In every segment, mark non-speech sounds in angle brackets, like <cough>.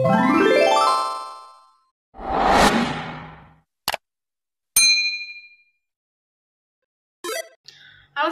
Halo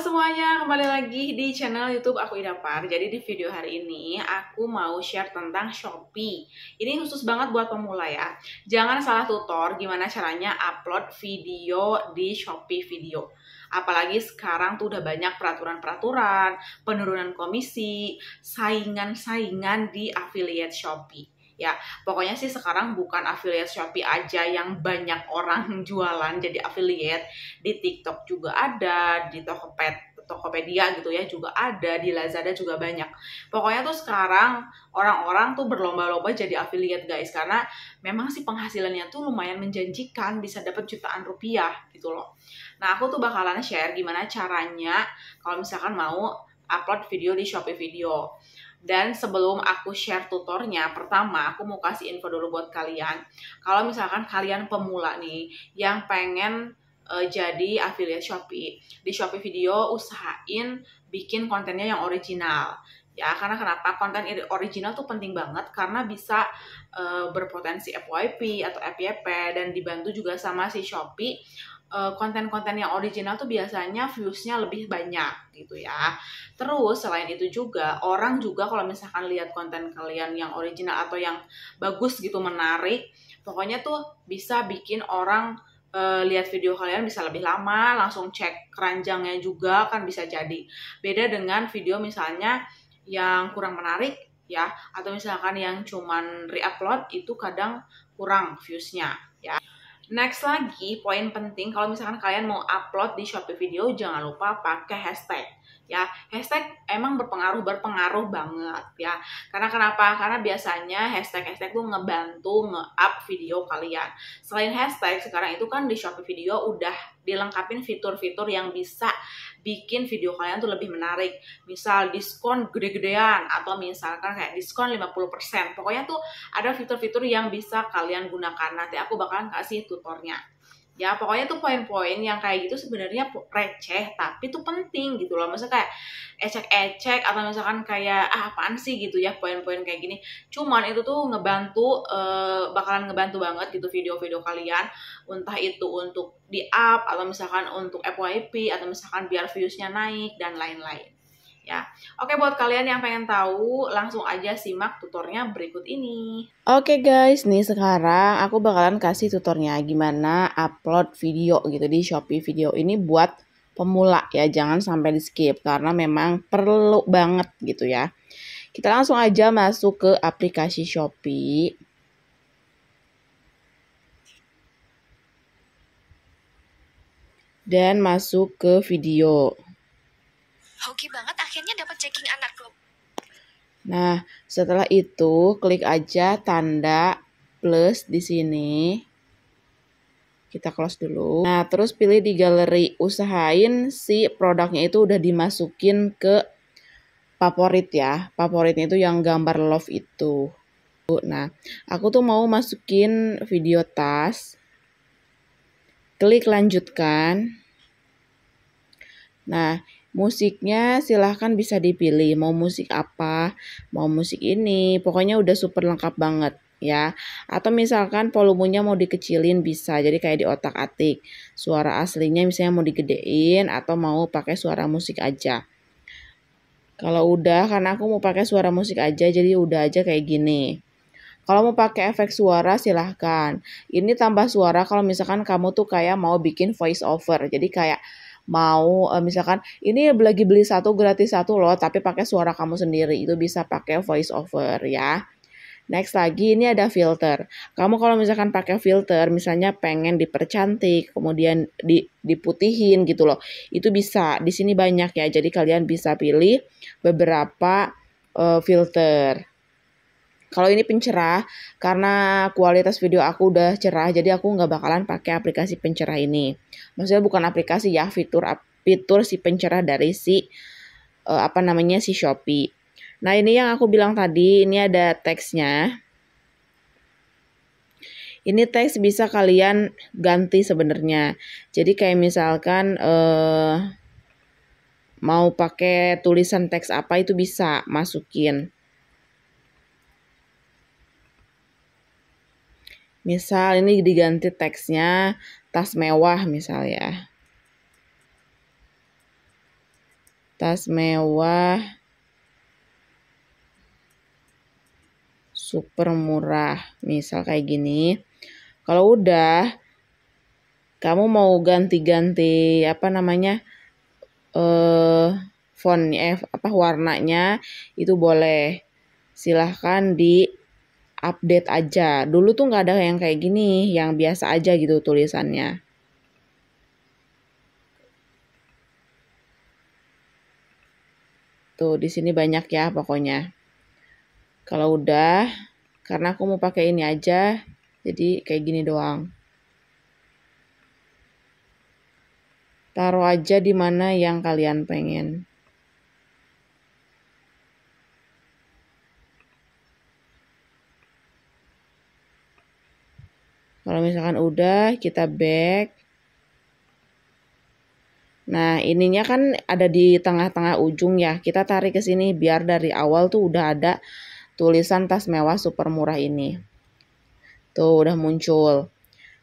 semuanya, kembali lagi di channel YouTube aku Idapar. Jadi di video hari ini aku mau share tentang Shopee. Ini khusus banget buat pemula ya. Jangan salah tutor gimana caranya upload video di Shopee Video. Apalagi sekarang tuh udah banyak peraturan-peraturan, penurunan komisi, saingan-saingan di affiliate Shopee ya pokoknya sih sekarang bukan affiliate Shopee aja yang banyak orang <laughs> jualan jadi affiliate di TikTok juga ada di Tokopedia Tokopedia gitu ya juga ada di Lazada juga banyak. Pokoknya tuh sekarang orang-orang tuh berlomba-lomba jadi affiliate guys karena memang sih penghasilannya tuh lumayan menjanjikan bisa dapat jutaan rupiah gitu loh. Nah aku tuh bakalan share gimana caranya kalau misalkan mau upload video di Shopee Video. Dan sebelum aku share tutornya, pertama aku mau kasih info dulu buat kalian. Kalau misalkan kalian pemula nih yang pengen uh, jadi affiliate Shopee, di Shopee Video usahain bikin kontennya yang original. Ya, karena kenapa konten original tuh penting banget karena bisa uh, berpotensi FYP atau FYP dan dibantu juga sama si Shopee Eh, konten-konten yang original tuh biasanya viewsnya lebih banyak gitu ya. Terus selain itu juga orang juga kalau misalkan lihat konten kalian yang original atau yang bagus gitu menarik, pokoknya tuh bisa bikin orang e, lihat video kalian bisa lebih lama, langsung cek keranjangnya juga kan bisa jadi. Beda dengan video misalnya yang kurang menarik ya, atau misalkan yang cuman reupload itu kadang kurang viewsnya ya. Next lagi, poin penting kalau misalkan kalian mau upload di Shopee video, jangan lupa pakai hashtag. Ya, hashtag emang berpengaruh berpengaruh banget ya. Karena kenapa? Karena biasanya hashtag-hashtag tuh ngebantu nge-up video kalian. Selain hashtag, sekarang itu kan di Shopee video udah dilengkapin fitur-fitur yang bisa bikin video kalian tuh lebih menarik. Misal diskon gede-gedean atau misalkan kayak diskon 50%. Pokoknya tuh ada fitur-fitur yang bisa kalian gunakan. Nanti aku bakalan kasih tutornya ya pokoknya tuh poin-poin yang kayak gitu sebenarnya receh tapi tuh penting gitu loh maksudnya kayak ecek-ecek atau misalkan kayak ah apaan sih gitu ya poin-poin kayak gini cuman itu tuh ngebantu eh, bakalan ngebantu banget gitu video-video kalian entah itu untuk di up atau misalkan untuk FYP atau misalkan biar viewsnya naik dan lain-lain ya. Oke buat kalian yang pengen tahu, langsung aja simak tutornya berikut ini. Oke guys, nih sekarang aku bakalan kasih tutornya gimana upload video gitu di Shopee video ini buat pemula ya, jangan sampai di skip karena memang perlu banget gitu ya. Kita langsung aja masuk ke aplikasi Shopee. Dan masuk ke video. Hoki banget akhirnya dapat checking anak dok. Nah, setelah itu klik aja tanda plus di sini. Kita close dulu. Nah, terus pilih di galeri. Usahain si produknya itu udah dimasukin ke favorit ya. Favoritnya itu yang gambar love itu. Nah, aku tuh mau masukin video tas. Klik lanjutkan. Nah, musiknya silahkan bisa dipilih mau musik apa mau musik ini pokoknya udah super lengkap banget ya atau misalkan volumenya mau dikecilin bisa jadi kayak di otak atik suara aslinya misalnya mau digedein atau mau pakai suara musik aja kalau udah karena aku mau pakai suara musik aja jadi udah aja kayak gini kalau mau pakai efek suara silahkan. Ini tambah suara kalau misalkan kamu tuh kayak mau bikin voice over. Jadi kayak mau uh, misalkan ini lagi beli satu gratis satu loh tapi pakai suara kamu sendiri itu bisa pakai voice over ya. Next lagi ini ada filter. Kamu kalau misalkan pakai filter, misalnya pengen dipercantik, kemudian di, diputihin gitu loh. Itu bisa. Di sini banyak ya. Jadi kalian bisa pilih beberapa uh, filter kalau ini pencerah karena kualitas video aku udah cerah jadi aku nggak bakalan pakai aplikasi pencerah ini maksudnya bukan aplikasi ya fitur fitur si pencerah dari si uh, apa namanya si Shopee nah ini yang aku bilang tadi ini ada teksnya ini teks bisa kalian ganti sebenarnya jadi kayak misalkan uh, mau pakai tulisan teks apa itu bisa masukin Misal ini diganti teksnya tas mewah misal ya. Tas mewah super murah. Misal kayak gini. Kalau udah kamu mau ganti-ganti apa namanya? eh font eh apa warnanya itu boleh. Silahkan di update aja. Dulu tuh nggak ada yang kayak gini, yang biasa aja gitu tulisannya. Tuh, di sini banyak ya pokoknya. Kalau udah, karena aku mau pakai ini aja, jadi kayak gini doang. Taruh aja di mana yang kalian pengen. Kalau misalkan udah, kita back. Nah, ininya kan ada di tengah-tengah ujung ya. Kita tarik ke sini biar dari awal tuh udah ada tulisan tas mewah super murah ini. Tuh, udah muncul.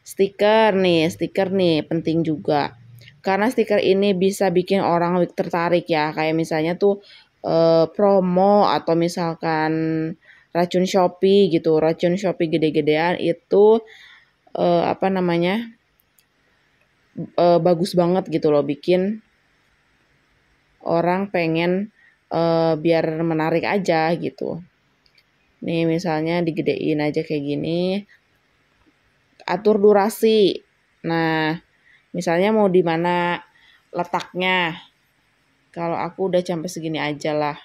Stiker nih, stiker nih penting juga. Karena stiker ini bisa bikin orang tertarik ya. Kayak misalnya tuh eh, promo atau misalkan racun Shopee gitu. Racun Shopee gede-gedean itu uh, apa namanya uh, bagus banget gitu loh bikin orang pengen uh, biar menarik aja gitu nih misalnya digedein aja kayak gini atur durasi nah misalnya mau di mana letaknya kalau aku udah sampai segini aja lah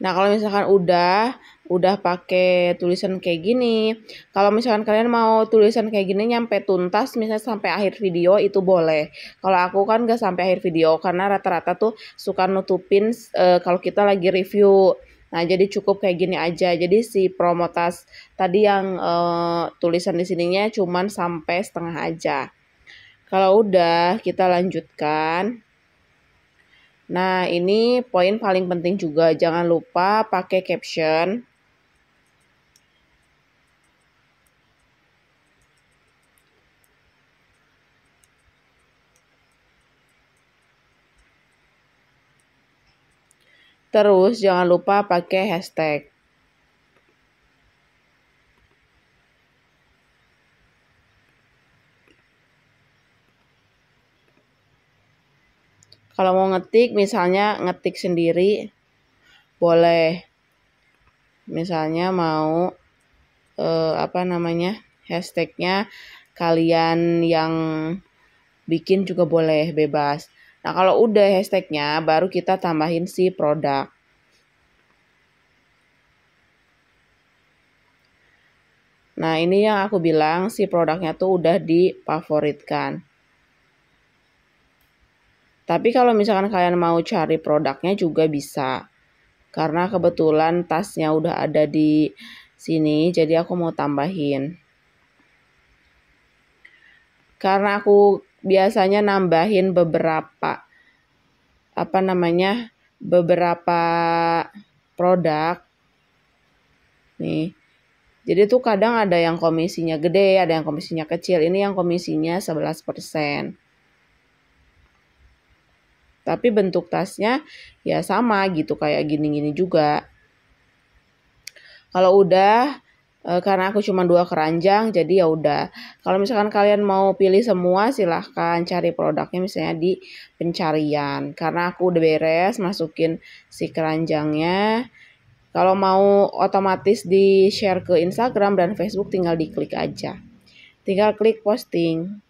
Nah, kalau misalkan udah udah pakai tulisan kayak gini. Kalau misalkan kalian mau tulisan kayak gini nyampe tuntas, misalnya sampai akhir video itu boleh. Kalau aku kan gak sampai akhir video karena rata-rata tuh suka nutupin e, kalau kita lagi review. Nah, jadi cukup kayak gini aja. Jadi si promotas tadi yang e, tulisan di sininya cuman sampai setengah aja. Kalau udah kita lanjutkan. Nah, ini poin paling penting juga. Jangan lupa pakai caption. Terus jangan lupa pakai hashtag. Kalau mau ngetik misalnya ngetik sendiri boleh. Misalnya mau eh, apa namanya? hashtagnya kalian yang bikin juga boleh bebas. Nah kalau udah hashtagnya baru kita tambahin si produk. Nah, ini yang aku bilang si produknya tuh udah difavoritkan. Tapi kalau misalkan kalian mau cari produknya juga bisa. Karena kebetulan tasnya udah ada di sini, jadi aku mau tambahin. Karena aku biasanya nambahin beberapa apa namanya? beberapa produk. Nih. Jadi tuh kadang ada yang komisinya gede, ada yang komisinya kecil. Ini yang komisinya 11%. Tapi bentuk tasnya ya sama gitu kayak gini-gini juga. Kalau udah eh, karena aku cuma dua keranjang jadi ya udah. Kalau misalkan kalian mau pilih semua silahkan cari produknya misalnya di pencarian. Karena aku udah beres masukin si keranjangnya. Kalau mau otomatis di share ke Instagram dan Facebook tinggal diklik aja. Tinggal klik posting.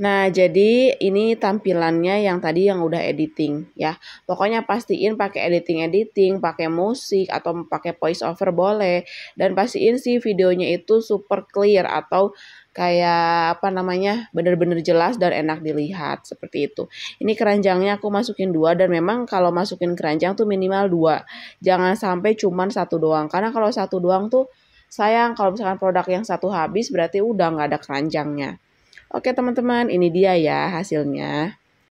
Nah, jadi ini tampilannya yang tadi yang udah editing ya. Pokoknya pastiin pakai editing-editing, pakai musik atau pakai voice over boleh dan pastiin sih videonya itu super clear atau kayak apa namanya bener-bener jelas dan enak dilihat seperti itu ini keranjangnya aku masukin dua dan memang kalau masukin keranjang tuh minimal dua jangan sampai cuman satu doang karena kalau satu doang tuh sayang kalau misalkan produk yang satu habis berarti udah nggak ada keranjangnya Oke teman-teman, ini dia ya hasilnya.